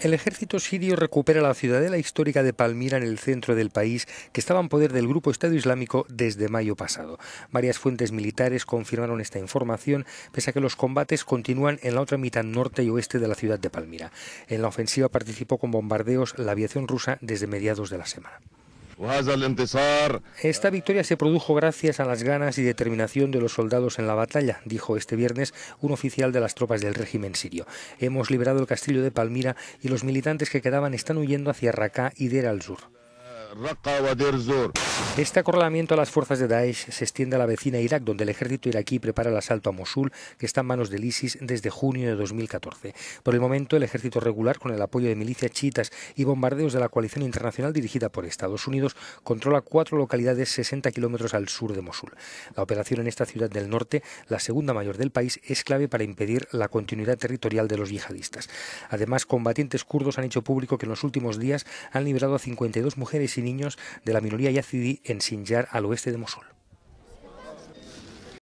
El ejército sirio recupera la ciudadela histórica de Palmira en el centro del país, que estaba en poder del grupo Estado Islámico desde mayo pasado. Varias fuentes militares confirmaron esta información, pese a que los combates continúan en la otra mitad norte y oeste de la ciudad de Palmira. En la ofensiva participó con bombardeos la aviación rusa desde mediados de la semana. Esta victoria se produjo gracias a las ganas y determinación de los soldados en la batalla, dijo este viernes un oficial de las tropas del régimen sirio. Hemos liberado el castillo de Palmira y los militantes que quedaban están huyendo hacia Raqqa y Dera al sur. Este acorralamiento a las fuerzas de Daesh se extiende a la vecina Irak, donde el ejército iraquí prepara el asalto a Mosul, que está en manos del ISIS desde junio de 2014. Por el momento, el ejército regular, con el apoyo de milicias chiitas y bombardeos de la coalición internacional dirigida por Estados Unidos, controla cuatro localidades 60 kilómetros al sur de Mosul. La operación en esta ciudad del norte, la segunda mayor del país, es clave para impedir la continuidad territorial de los yihadistas. Además, combatientes kurdos han hecho público que en los últimos días han liberado a 52 mujeres y niños de la minoría yacidí en Sinjar, al oeste de Mosul.